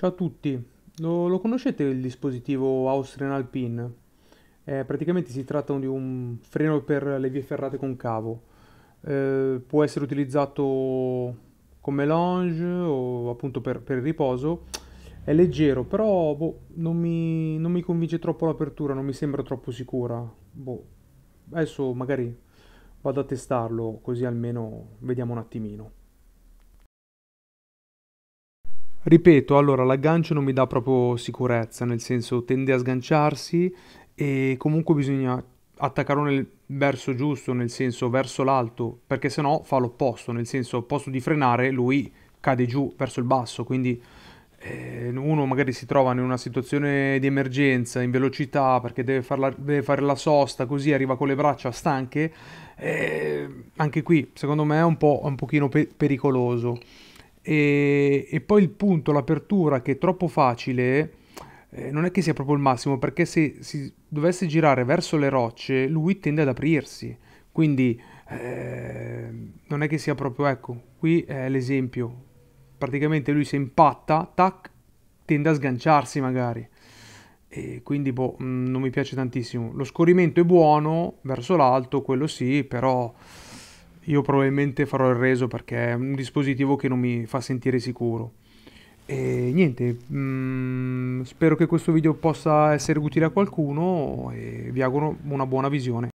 Ciao a tutti, lo, lo conoscete il dispositivo Austrian Alpine? Eh, praticamente si tratta di un freno per le vie ferrate con cavo. Eh, può essere utilizzato come lounge o appunto per, per il riposo. È leggero, però boh, non, mi, non, mi, convince troppo l'apertura, non mi sembra troppo sicura. Boh, adesso magari vado a testarlo così almeno vediamo un attimino. Ripeto, allora l'aggancio non mi dà proprio sicurezza, nel senso tende a sganciarsi e comunque bisogna attaccarlo nel verso giusto, nel senso verso l'alto, perché se no fa l'opposto, nel senso al posto di frenare lui cade giù verso il basso, quindi eh, uno magari si trova in una situazione di emergenza, in velocità, perché deve, farla, deve fare la sosta, così arriva con le braccia stanche, eh, anche qui secondo me è un, po', un pochino pe- pericoloso e, e poi il punto, l'apertura che è troppo facile, eh, non è che sia proprio il massimo, perché se si dovesse girare verso le rocce, lui tende ad aprirsi. Quindi eh, non è che sia proprio, ecco, qui è l'esempio. Praticamente lui se impatta, tac, tende a sganciarsi magari. E quindi boh, mm, non mi piace tantissimo. Lo scorrimento è buono verso l'alto, quello sì, però io probabilmente farò il reso perché è un dispositivo che non mi fa sentire sicuro. E niente, mh, mm, spero che questo video possa essere utile a qualcuno e vi auguro una buona visione.